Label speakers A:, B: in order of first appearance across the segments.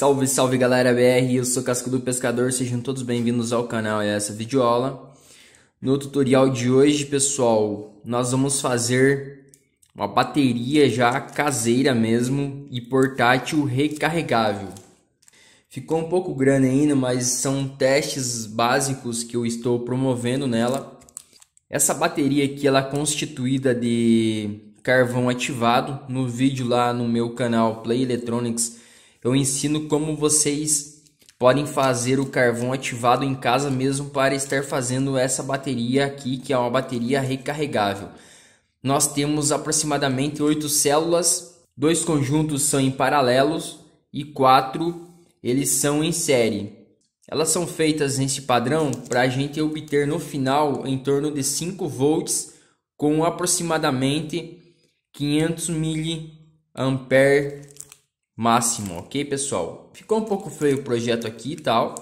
A: Salve, salve galera BR, eu sou Casco do Pescador, sejam todos bem-vindos ao canal e a essa videoaula. No tutorial de hoje, pessoal, nós vamos fazer uma bateria já caseira mesmo e portátil recarregável. Ficou um pouco grande ainda, mas são testes básicos que eu estou promovendo nela. Essa bateria aqui ela é constituída de carvão ativado. No vídeo lá no meu canal Play Electronics eu ensino como vocês podem fazer o carvão ativado em casa mesmo para estar fazendo essa bateria aqui, que é uma bateria recarregável. Nós temos aproximadamente oito células, dois conjuntos são em paralelos e quatro eles são em série. Elas são feitas nesse padrão para a gente obter no final em torno de 5 volts com aproximadamente 500 miliamperes máximo, ok, pessoal? Ficou um pouco feio o projeto aqui e tal,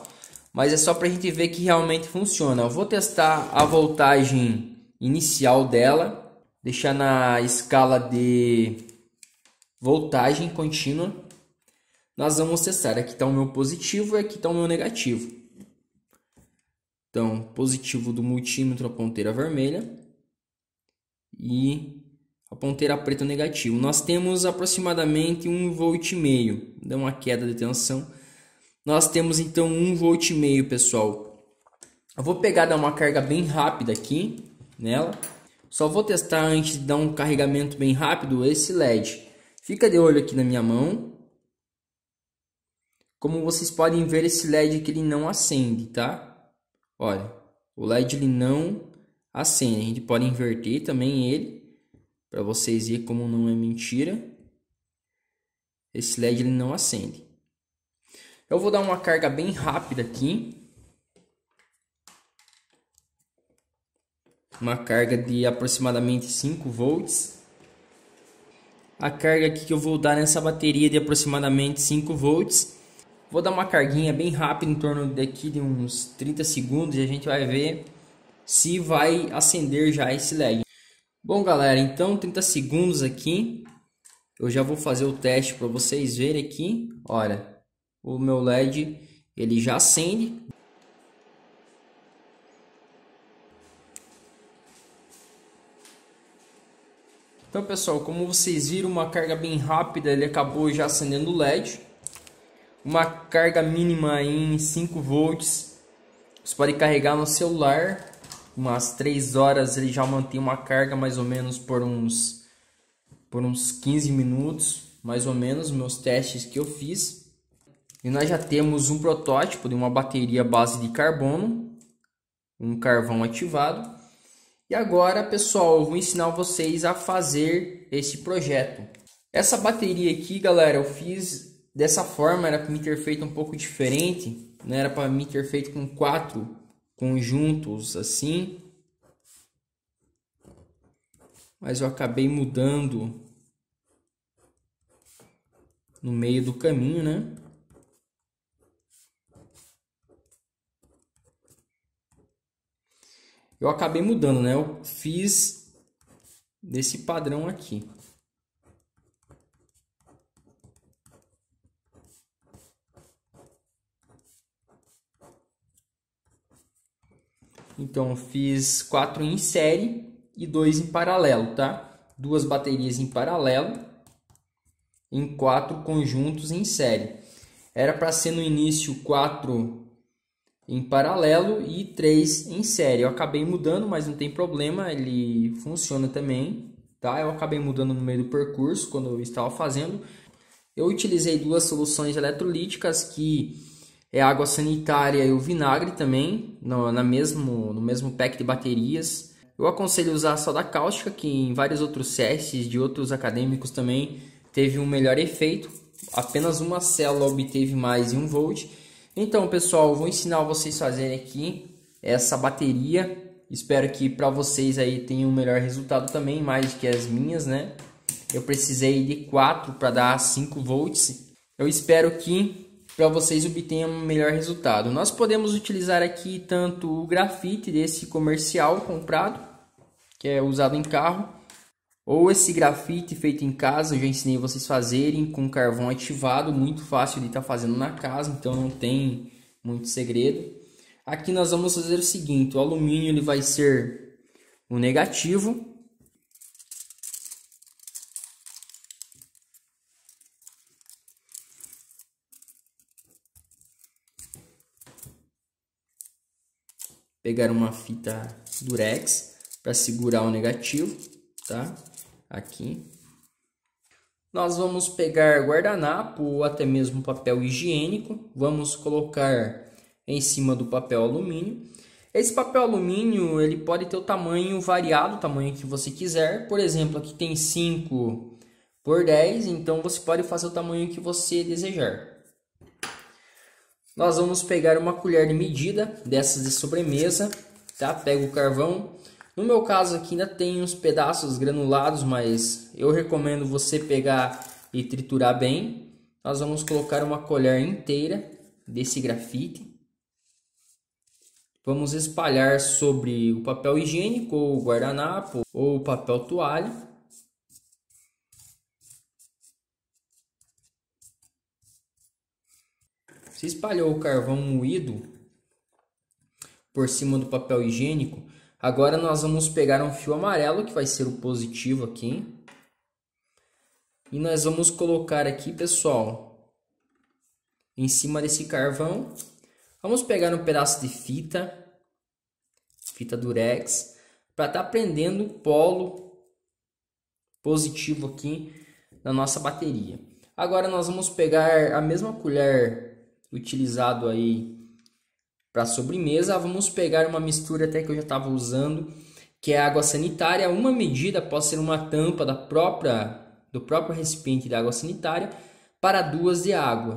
A: mas é só para a gente ver que realmente funciona. Eu vou testar a voltagem inicial dela, deixar na escala de voltagem contínua. Nós vamos testar. Aqui está o meu positivo e aqui está o meu negativo. Então, positivo do multímetro, a ponteira vermelha. E a ponteira preta negativo. Nós temos aproximadamente 1,5 volt, dá uma queda de tensão. Nós temos então 1,5 volt, pessoal. Eu vou pegar dar uma carga bem rápida aqui nela. Só vou testar antes de dar um carregamento bem rápido esse LED. Fica de olho aqui na minha mão. Como vocês podem ver, esse LED que ele não acende, tá? Olha, o LED ele não acende. A gente pode inverter também ele para vocês verem como não é mentira. Esse LED ele não acende. Eu vou dar uma carga bem rápida aqui. Uma carga de aproximadamente 5 volts. A carga aqui que eu vou dar nessa bateria de aproximadamente 5 volts. Vou dar uma carguinha bem rápida em torno daqui de uns 30 segundos e a gente vai ver se vai acender já esse LED. Bom, galera, então 30 segundos aqui. Eu já vou fazer o teste para vocês verem aqui. Olha, o meu LED ele já acende. Então, pessoal, como vocês viram, uma carga bem rápida, ele acabou já acendendo o LED. Uma carga mínima em 5 volts. Você pode carregar no celular umas 3 horas ele já mantém uma carga mais ou menos por uns por uns 15 minutos, mais ou menos, meus testes que eu fiz. E nós já temos um protótipo de uma bateria base de carbono, um carvão ativado. E agora, pessoal, eu vou ensinar vocês a fazer esse projeto. Essa bateria aqui, galera, eu fiz dessa forma, era para me ter feito um pouco diferente, né? Era para me ter feito com quatro conjuntos assim. Mas eu acabei mudando no meio do caminho, né? Eu acabei mudando, né? Eu fiz desse padrão aqui. Então, fiz quatro em série e dois em paralelo, tá? Duas baterias em paralelo em quatro conjuntos em série. Era para ser no início quatro em paralelo e três em série. Eu acabei mudando, mas não tem problema, ele funciona também, tá? Eu acabei mudando no meio do percurso quando eu estava fazendo. Eu utilizei duas soluções eletrolíticas que é água sanitária e o vinagre também, no, na mesmo, no mesmo pack de baterias. Eu aconselho usar a soda cáustica, que em vários outros testes de outros acadêmicos também teve um melhor efeito. Apenas uma célula obteve mais de 1 volt. Então, pessoal, vou ensinar vocês a fazerem aqui essa bateria. Espero que para vocês aí tenha um melhor resultado também, mais que as minhas, né? Eu precisei de 4 para dar 5 volts. Eu espero que para vocês obtenham um melhor resultado. Nós podemos utilizar aqui tanto o grafite desse comercial comprado, que é usado em carro, ou esse grafite feito em casa, eu já ensinei vocês fazerem com carvão ativado, muito fácil de estar tá fazendo na casa, então não tem muito segredo. Aqui nós vamos fazer o seguinte, o alumínio ele vai ser o negativo pegar uma fita durex para segurar o negativo, tá? Aqui. Nós vamos pegar guardanapo ou até mesmo papel higiênico, vamos colocar em cima do papel alumínio. Esse papel alumínio, ele pode ter o tamanho variado, o tamanho que você quiser. Por exemplo, aqui tem 5 por 10, então você pode fazer o tamanho que você desejar. Nós vamos pegar uma colher de medida dessas de sobremesa, tá? Pega o carvão. No meu caso aqui ainda tem uns pedaços granulados, mas eu recomendo você pegar e triturar bem. Nós vamos colocar uma colher inteira desse grafite. Vamos espalhar sobre o papel higiênico, ou guardanapo, ou papel toalha. espalhou o carvão moído por cima do papel higiênico. Agora nós vamos pegar um fio amarelo, que vai ser o positivo aqui. E nós vamos colocar aqui, pessoal, em cima desse carvão. Vamos pegar um pedaço de fita, fita durex, para estar tá prendendo o polo positivo aqui na nossa bateria. Agora nós vamos pegar a mesma colher utilizado aí para sobremesa. Vamos pegar uma mistura até que eu já estava usando, que é água sanitária. Uma medida pode ser uma tampa da própria do próprio recipiente de água sanitária para duas de água.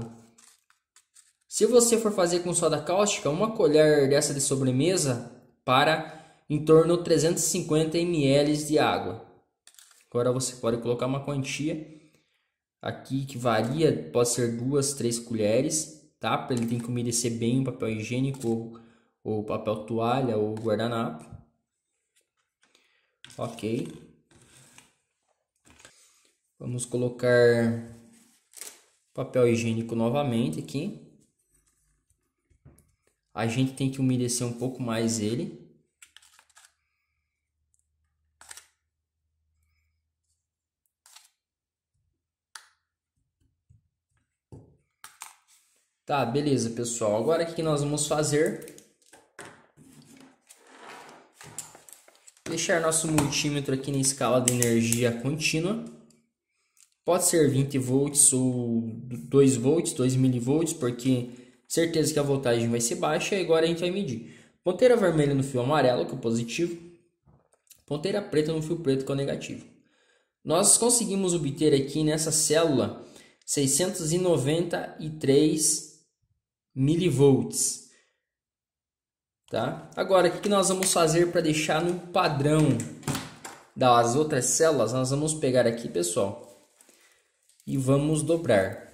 A: Se você for fazer com soda cáustica, uma colher dessa de sobremesa para em torno de 350 ml de água. Agora você pode colocar uma quantia aqui que varia, pode ser duas, três colheres tá? Ele tem que umedecer bem o papel higiênico ou, ou papel toalha ou guardanapo. Ok. Vamos colocar papel higiênico novamente aqui. A gente tem que umedecer um pouco mais ele. Tá, beleza, pessoal. Agora, o que nós vamos fazer? Deixar nosso multímetro aqui na escala de energia contínua. Pode ser 20 volts ou 2 volts, 2 milivolts, porque certeza que a voltagem vai ser baixa. E agora a gente vai medir. Ponteira vermelha no fio amarelo, que é o positivo. Ponteira preta no fio preto, que é o negativo. Nós conseguimos obter aqui nessa célula 693 milivolts. Tá? Agora, o que nós vamos fazer para deixar no padrão das outras células? Nós vamos pegar aqui, pessoal, e vamos dobrar.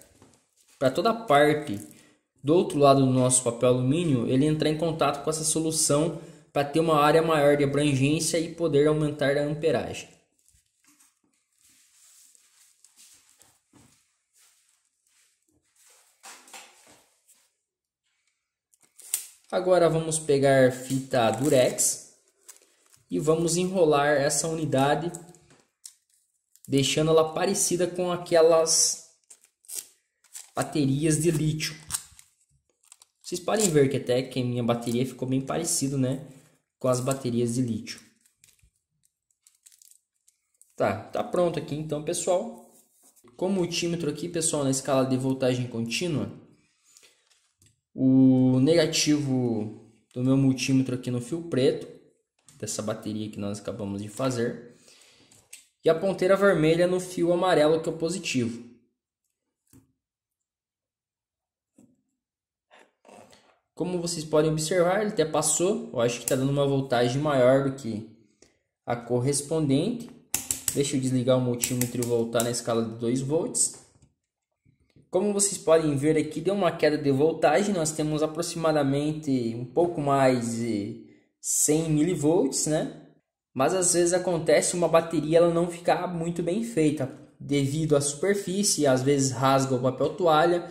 A: Para toda parte do outro lado do nosso papel alumínio, ele entrar em contato com essa solução para ter uma área maior de abrangência e poder aumentar a amperagem. Agora vamos pegar fita durex e vamos enrolar essa unidade deixando ela parecida com aquelas baterias de lítio. Vocês podem ver que até que a minha bateria ficou bem parecido, né, com as baterias de lítio. Tá, tá pronto aqui então, pessoal. Como o multímetro aqui, pessoal, na escala de voltagem contínua, o negativo do meu multímetro aqui no fio preto, dessa bateria que nós acabamos de fazer, e a ponteira vermelha no fio amarelo que é o positivo. Como vocês podem observar, ele até passou, eu acho que está dando uma voltagem maior do que a correspondente. Deixa eu desligar o multímetro e voltar na escala de 2 volts. Como vocês podem ver aqui, deu uma queda de voltagem, nós temos aproximadamente um pouco mais de 100 mV, né? Mas às vezes acontece uma bateria ela não ficar muito bem feita, devido à superfície, às vezes rasga o papel toalha,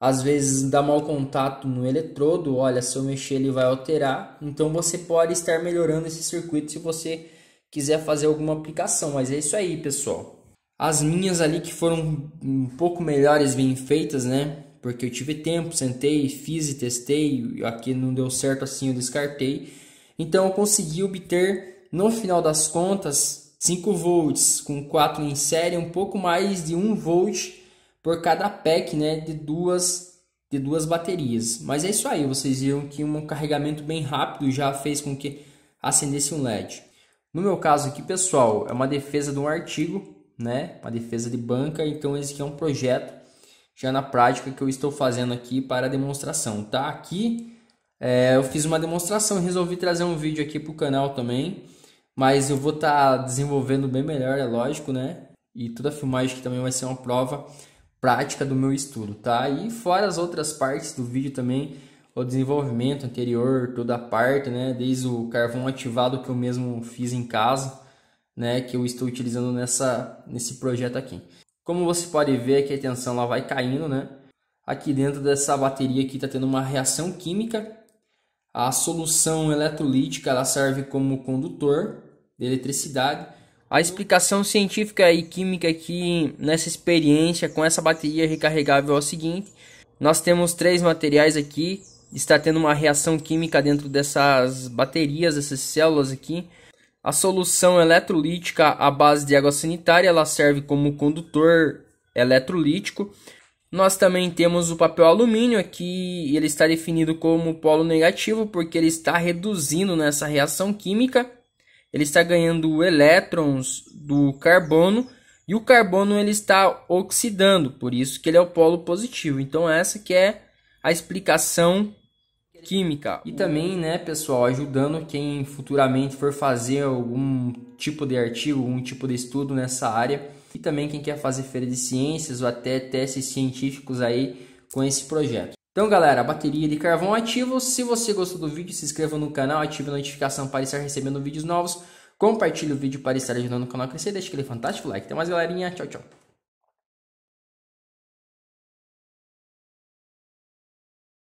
A: às vezes dá mau contato no eletrodo, olha, se eu mexer ele vai alterar. Então você pode estar melhorando esse circuito se você quiser fazer alguma aplicação, mas é isso aí, pessoal. As minhas ali que foram um pouco melhores, bem feitas, né? Porque eu tive tempo, sentei, fiz e testei, aqui não deu certo assim, eu descartei. Então eu consegui obter, no final das contas, 5 volts com 4 em série, um pouco mais de 1 volt por cada pack, né? De duas de duas baterias. Mas é isso aí, vocês viram que um carregamento bem rápido já fez com que acendesse um LED. No meu caso aqui, pessoal, é uma defesa de um artigo né? Uma defesa de banca. Então, esse aqui é um projeto já na prática que eu estou fazendo aqui para demonstração, tá? Aqui é, eu fiz uma demonstração, resolvi trazer um vídeo aqui para o canal também, mas eu vou estar tá desenvolvendo bem melhor, é lógico, né? E toda a filmagem que também vai ser uma prova prática do meu estudo, tá? E fora as outras partes do vídeo também, o desenvolvimento anterior, toda a parte, né? Desde o carvão ativado que eu mesmo fiz em casa, né, que eu estou utilizando nessa, nesse projeto aqui. Como você pode ver que a tensão ela vai caindo, né? Aqui dentro dessa bateria aqui está tendo uma reação química. A solução eletrolítica ela serve como condutor de eletricidade. A explicação científica e química aqui nessa experiência com essa bateria recarregável é o seguinte: nós temos três materiais aqui, está tendo uma reação química dentro dessas baterias, dessas células aqui. A solução eletrolítica à base de água sanitária ela serve como condutor eletrolítico. Nós também temos o papel alumínio aqui, ele está definido como polo negativo porque ele está reduzindo nessa reação química. Ele está ganhando elétrons do carbono e o carbono ele está oxidando, por isso que ele é o polo positivo. Então essa que é a explicação química. E também, né, pessoal, ajudando quem futuramente for fazer algum tipo de artigo, algum tipo de estudo nessa área. E também quem quer fazer feira de ciências ou até testes científicos aí com esse projeto. Então, galera, bateria de carvão ativo. Se você gostou do vídeo, se inscreva no canal, ative a notificação para estar recebendo vídeos novos. Compartilhe o vídeo para estar ajudando o canal a crescer. deixa aquele fantástico like. Até mais, galerinha. Tchau, tchau.